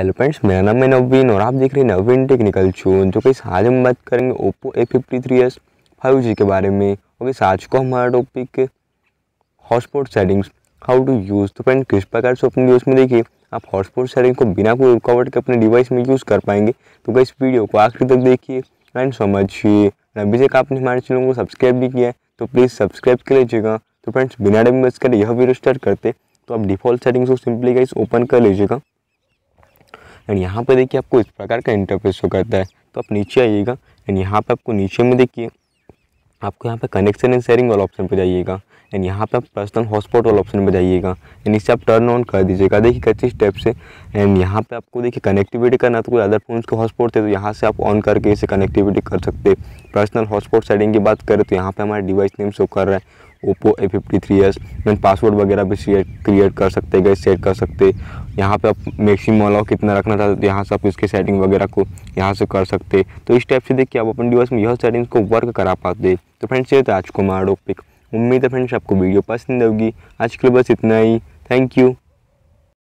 hello friends मेरा नाम है नवीन और आप देख रहे हैं नवीन टेक्निकल शो जो कि आज हम बात करेंगे Oppo A fifty three S five G के बारे में और इस आज को हमारा topic hotspot settings how to use तो फ्रेंड किस प्रकार से अपने यूज़ में देखिए आप हॉटस्पॉट सेटिंग को बिना कोई रुकावट के अपने डिवाइस में यूज़ कर पाएंगे तो क्या इस वीडियो को आखिर तक देखिए एंड समझिए अभी तक आपने हमारे चैनल को सब्सक्राइब भी किया है तो प्लीज़ सब्सक्राइब तो तो कर लीजिएगा तो फ्रेंड्स बिना टाइम कर यह वीडियो स्टार्ट करते तो आप डिफ़ॉल्ट सेटिंग्स को सिंपली गाइस ओपन कर लीजिएगा एंड यहाँ पर देखिए आपको इस प्रकार का इंटरफेस हो करता है तो आप नीचे आइएगा एंड यहाँ पर आपको नीचे में देखिए आपको यहाँ पर कनेक्शन एंड शेयरिंग वाला ऑप्शन पर जाइएगा एंड यहाँ पर आप पर्सनल हॉटस्पॉट वाला ऑप्शन पर जाइएगा एंड इसे आप टर्न ऑन कर दीजिएगा देखिए कच्चे स्टेप से एंड यहाँ पे आपको देखिए कनेक्टिविटी करना तो कोई अदर फोन के हॉटस्पॉट थे तो यहाँ से आप ऑन करके इसे कनेक्टिविटी कर सकते पर्सनल हॉटस्पॉट सेटिंग की बात करें तो यहाँ पर हमारा डिवाइस नेम शो कर रहा है Oppo A fifty three S then password वगैरह भी क्रिएट कर सकते गए सेट कर सकते यहाँ पे आप मैक्सिमम अलाउ कितना रखना था तो यहाँ से आप इसके सेटिंग वगैरह को यहाँ से कर सकते तो इस टाइप से देखिए आप अपने डिवाइस में यह सेटिंग्स को वर्क करा पाते तो फ्रेंड्स ये था आज को मारो पिक उम्मीद है फ्रेंड्स आपको वीडियो पसंद होगी आज के लिए बस इतना ही थैंक यू